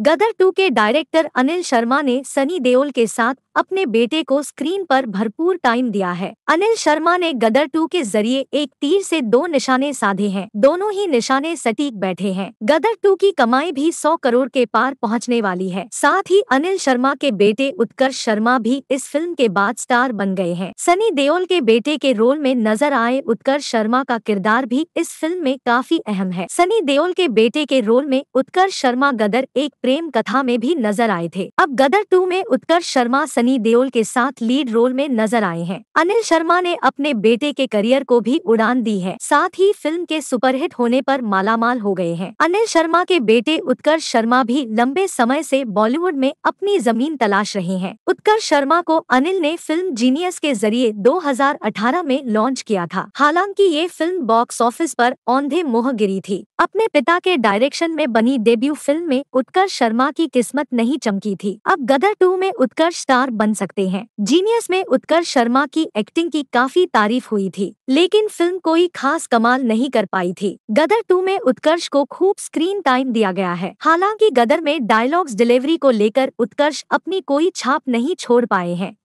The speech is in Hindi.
गदर टू के डायरेक्टर अनिल शर्मा ने सनी देओल के साथ अपने बेटे को स्क्रीन पर भरपूर टाइम दिया है अनिल शर्मा ने गदर टू के जरिए एक तीर से दो निशाने साधे हैं दोनों ही निशाने सटीक बैठे हैं गदर टू की कमाई भी 100 करोड़ के पार पहुंचने वाली है साथ ही अनिल शर्मा के बेटे उत्कर्ष शर्मा भी इस फिल्म के बाद स्टार बन गए हैं सनी देओल के बेटे के रोल में नजर आए उत्कर्ष शर्मा का किरदार भी इस फिल्म में काफी अहम है सनी देओल के बेटे के रोल में उत्कर्ष शर्मा गदर एक प्रेम कथा में भी नजर आए थे अब गदर टू में उत्कर्ष शर्मा सनी देओल के साथ लीड रोल में नजर आए हैं अनिल शर्मा ने अपने बेटे के करियर को भी उड़ान दी है साथ ही फिल्म के सुपरहिट होने पर मालामाल हो गए हैं अनिल शर्मा के बेटे उत्कर्ष शर्मा भी लंबे समय से बॉलीवुड में अपनी जमीन तलाश रहे हैं उत्कर्ष शर्मा को अनिल ने फिल्म जीनियस के जरिए 2018 में लॉन्च किया था हालांकि ये फिल्म बॉक्स ऑफिस पर औंधे मोह गिरी थी अपने पिता के डायरेक्शन में बनी डेब्यू फिल्म में उत्कर्ष शर्मा की किस्मत नहीं चमकी थी अब गदर टू में उत्कर्ष स्टार बन सकते हैं जीनियस में उत्कर्ष शर्मा की एक्टिंग की काफी तारीफ हुई थी लेकिन फिल्म कोई खास कमाल नहीं कर पाई थी गदर टू में उत्कर्ष को खूब स्क्रीन टाइम दिया गया है हालांकि गदर में डायलॉग्स डिलीवरी को लेकर उत्कर्ष अपनी कोई छाप नहीं छोड़ पाए हैं